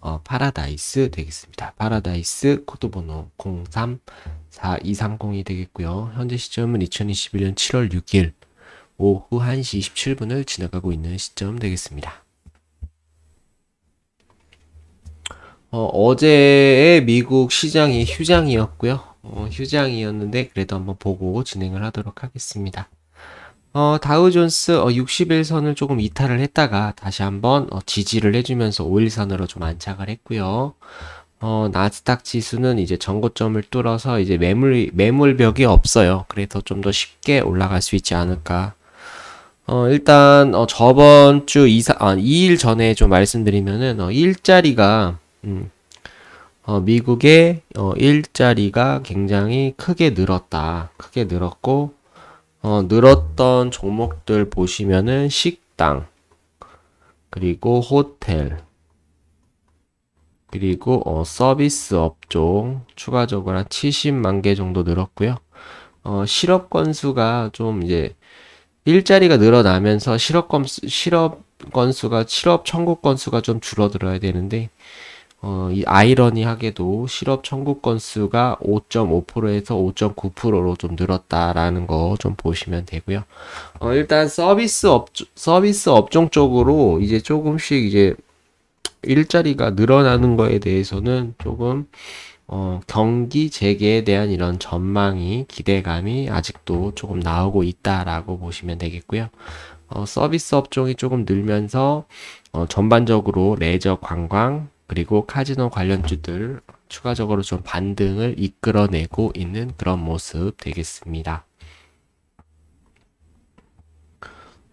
어, 파라다이스 되겠습니다. 파라다이스 코드 번호 034230이 되겠고요. 현재 시점은 2021년 7월 6일 오후 1시 27분을 지나가고 있는 시점 되겠습니다. 어, 제의 미국 시장이 휴장이었고요. 어, 휴장이었는데 그래도 한번 보고 진행을 하도록 하겠습니다. 어, 다우존스 어, 61선을 조금 이탈을 했다가 다시 한번 어, 지지를 해주면서 5일선으로 좀 안착을 했고요. 어, 나스닥 지수는 이제 전고점을 뚫어서 이제 매물 매물벽이 없어요. 그래서 좀 더 쉽게 올라갈 수 있지 않을까. 어, 일단 어, 저번 주 2, 아, 2일 전에 좀 말씀드리면은 어, 일자리가 음, 어, 미국의 어, 일자리가 굉장히 크게 늘었다. 크게 늘었고 어, 늘었던 종목들 보시면은 식당, 그리고 호텔, 그리고 어, 서비스 업종 추가적으로 한 70만 개 정도 늘었고요. 어, 실업 건수가 좀 이제 일자리가 늘어나면서 실업 건 실업 건수가 실업 청구 건수가 좀 줄어들어야 되는데 어, 이 아이러니하게도 실업 청구 건수가 5.5%에서 5.9%로 좀 늘었다라는 거 좀 보시면 되고요. 어, 일단 서비스 업 서비스 업종 쪽으로 이제 조금씩 이제 일자리가 늘어나는 거에 대해서는 조금 어, 경기 재개에 대한 이런 전망이 기대감이 아직도 조금 나오고 있다라고 보시면 되겠고요. 어, 서비스 업종이 조금 늘면서 어, 전반적으로 레저 관광 그리고 카지노 관련주들 추가적으로 좀 반등을 이끌어내고 있는 그런 모습 되겠습니다.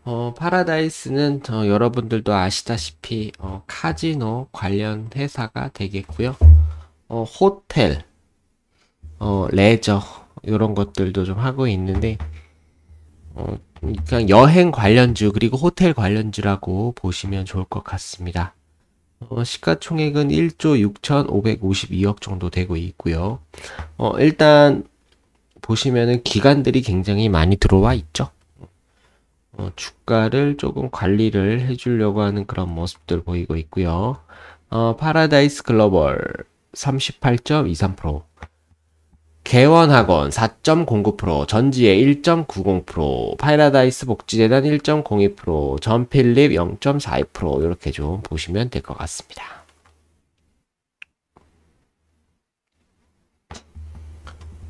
어, 파라다이스는 어, 여러분들도 아시다시피 어, 카지노 관련 회사가 되겠고요. 어, 호텔, 어, 레저 이런 것들도 좀 하고 있는데 어, 그냥 여행 관련주 그리고 호텔 관련주라고 보시면 좋을 것 같습니다. 어, 시가총액은 1조 6,552억 정도 되고 있고요. 어, 일단 보시면은 기관들이 굉장히 많이 들어와 있죠. 어, 주가를 조금 관리를 해주려고 하는 그런 모습들 보이고 있고요. 어, 파라다이스 글로벌 38.23% 개원학원 4.09%, 전지에 1.90%, 파라다이스 복지재단 1.02%, 전필립 0.42% 이렇게 좀 보시면 될 것 같습니다.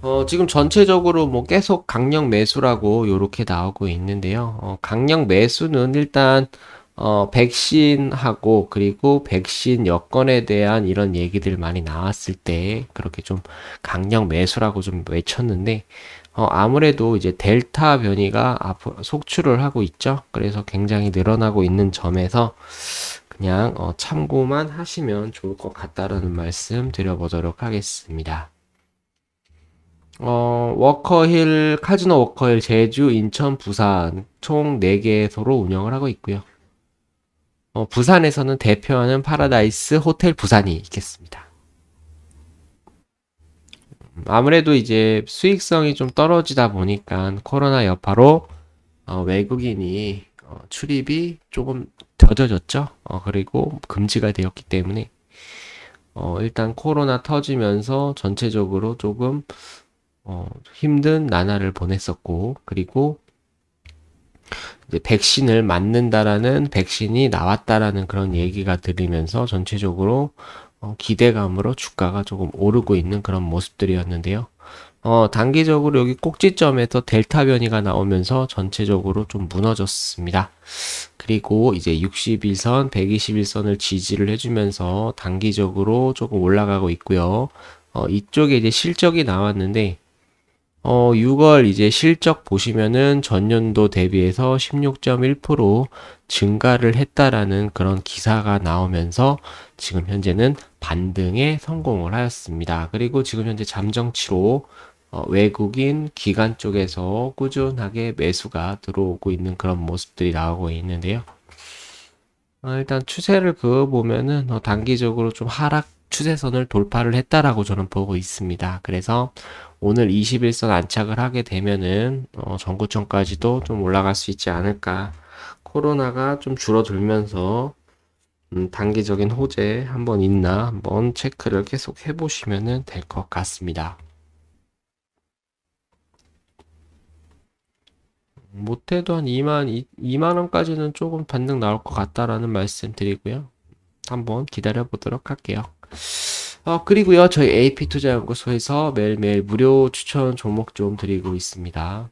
어, 지금 전체적으로 뭐 계속 강력 매수라고 이렇게 나오고 있는데요. 어, 강력 매수는 일단 어, 백신하고 그리고 백신 여건에 대한 이런 얘기들 많이 나왔을 때 그렇게 좀 강력 매수라고 좀 외쳤는데 어, 아무래도 이제 델타 변이가 앞으로 속출을 하고 있죠. 그래서 굉장히 늘어나고 있는 점에서 그냥 어, 참고만 하시면 좋을 것 같다라는 말씀 드려보도록 하겠습니다. 어, 워커힐, 카지노 워커힐, 제주, 인천, 부산 총 4개소로 운영을 하고 있고요. 어, 부산에서는 대표하는 파라다이스 호텔 부산이 있겠습니다. 음, 아무래도 이제 수익성이 좀 떨어지다 보니까 코로나 여파로 어, 외국인이 어, 출입이 조금 더뎌졌죠. 어, 그리고 금지가 되었기 때문에 어, 일단 코로나 터지면서 전체적으로 조금 어, 힘든 나날을 보냈었고 그리고 이제 백신을 맞는다라는 백신이 나왔다라는 그런 얘기가 들리면서 전체적으로 어, 기대감으로 주가가 조금 오르고 있는 그런 모습들이었는데요. 어, 단기적으로 여기 꼭지점에서 델타 변이가 나오면서 전체적으로 좀 무너졌습니다. 그리고 이제 6일선 121선을 지지를 해주면서 단기적으로 조금 올라가고 있고요. 어, 이쪽에 이제 실적이 나왔는데 어, 6월 이제 실적 보시면은 전년도 대비해서 16.1% 증가를 했다라는 그런 기사가 나오면서 지금 현재는 반등에 성공을 하였습니다. 그리고 지금 현재 잠정치로 어, 외국인 기관 쪽에서 꾸준하게 매수가 들어오고 있는 그런 모습들이 나오고 있는데요. 어, 일단 추세를 그어보면은 어, 단기적으로 좀 하락 추세선을 돌파를 했다라고 저는 보고 있습니다. 그래서 오늘 21선 안착을 하게 되면은 어, 전구청까지도좀 올라갈 수 있지 않을까. 코로나가 좀 줄어들면서 음, 단기적인 호재 한번 있나 한번 체크를 계속 해보시면 될 것 같습니다. 못해도 한 2만, 2만원까지는 조금 반등 나올 것 같다라는 말씀 드리고요. 한번 기다려 보도록 할게요. 어, 그리고요, 저희 AP투자연구소에서 매일매일 무료 추천 종목 좀 드리고 있습니다.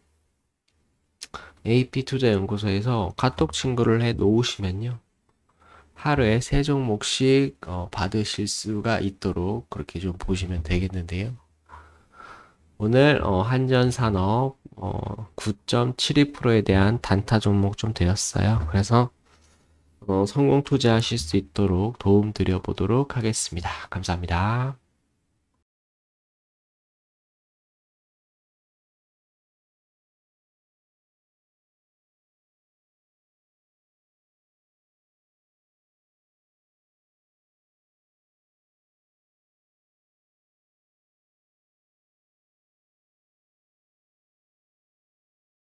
AP투자연구소에서 카톡 친구를 해 놓으시면요. 하루에 세 종목씩 어, 받으실 수가 있도록 그렇게 좀 보시면 되겠는데요. 오늘 어, 한전산업 어, 9.72%에 대한 단타 종목 좀 되었어요. 그래서 어, 성공 투자하실 수 있도록 도움 드려 보도록 하겠습니다. 감사합니다.